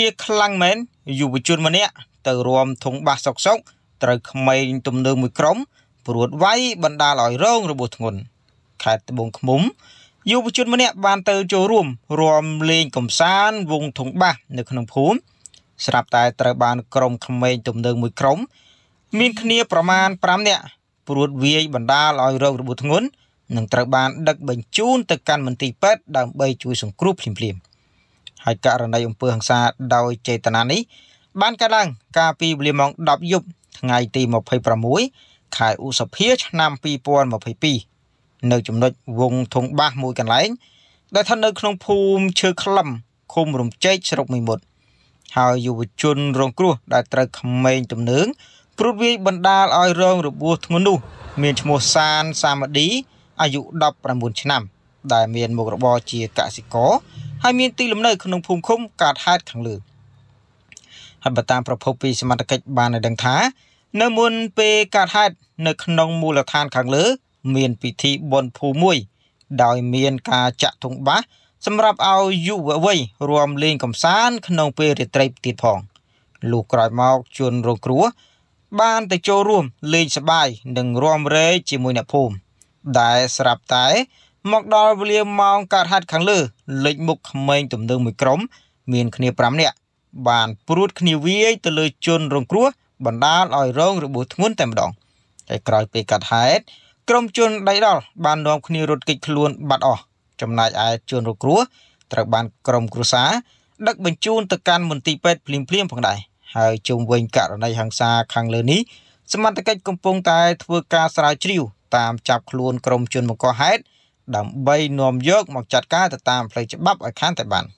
ជាខ្លាំងមែនយុវជនម្នាក់ទៅរំធុងបាសសុកសុកត្រូវក្មេងទំនើងមួយក្រុមព្រួតវាយបណ្ដាលឲ្យរងរបួសធ្ងន់ខេត្តត្បូងឃ្មុំយុវជនម្នាក់បានទៅចូលរួមរំលេងកំសាន្តវងធុងបាសនៅក្នុងភូមិស្រាប់តែត្រូវបានក្រុមក្មេងទំនើងមួយក្រុមមានគ្នាប្រមាណ5នាក់ព្រួតវាយបណ្ដាលឲ្យរងរបួសធ្ងន់និងត្រូវបានដឹកបញ្ជូនទៅកាន់មន្ទីរពេទ្យដើម្បីជួយសង្គ្រោះភ្លាមៗ។ហើយករណីអំពើហិង្សាដោយចេតនានេះបានកើតឡើងកាលពីវេលាម៉ោង10យប់ថ្ងៃទី26ខែឧសភា ឆ្នាំ2022នៅ ចំណុចវងធំបាសមួយកន្លែងដែលស្ថិតនៅក្នុងភូមិឈើក្លឹមឃុំរំចេកស្រុកមីមុតហើយយុវជនរងគ្រោះដែលត្រូវក្មេងទំនើងព្រួតវាយបណ្ដាលឲ្យរងរបួសធ្ងន់នោះមានឈ្មោះសានសាមឌីអាយុ19ឆ្នាំដែលមានមុខរបរជាកសិករហើយមានទីលំនៅក្នុងភូមិឃុំកាត់ហេតខាងលើហើយបើតាមប្រភពពីសមត្ថកិច្ចបានឲ្យដឹងថានៅមុនពេលកាត់ហេតនៅក្នុងមូលដ្ឋានខាងលើ មានពិធីបុណ្យភូមិមួយ ដោយមានការចាក់ធុងបាសសម្រាប់ឲ្យយុវវ័យរួមលេងកំសាន្តក្នុងពេលរាត្រីទៀតផងលុះក្រោយមកជួនរងគ្រោះបានទៅចូលរួមលេងសប្បាយនិងរួមរែកជាមួយអ្នកភូមិដែលស្រាប់តែមកដល់វេលាម៉ោងកើតហេតុខាងលើលេចមុខក្មេងទំនើងមួយក្រុម មានគ្នា5នាក់បានព្រួតគ្នាវាយទៅលើជនរងគ្រោះបណ្ដាលឲ្យរងរបួសធ្ងន់តែម្ដងហើយក្រោយពេលកាត់ហេតុក្រុមជនដៃដល់បាននាំគ្នារត់គេចខ្លួនបាត់អស់ចំណែកឯជនរងគ្រោះត្រូវបានក្រុមគ្រួសារដឹកបញ្ជូនទៅកាន់មន្ទីរពេទ្យភ្លាមភ្លាមផងដែរហើយជុំវិញករណីហិង្សាខាងលើនេះសមត្ថកិច្ចកំពុងតែធ្វើការស្រាវជ្រាវតាមចាប់ខ្លួនក្រុមជនបង្កហេតុដើម្បីនាំយក មកចាត់ការទៅតាមផ្លូវច្បាប់ឲ្យខានតែបាន។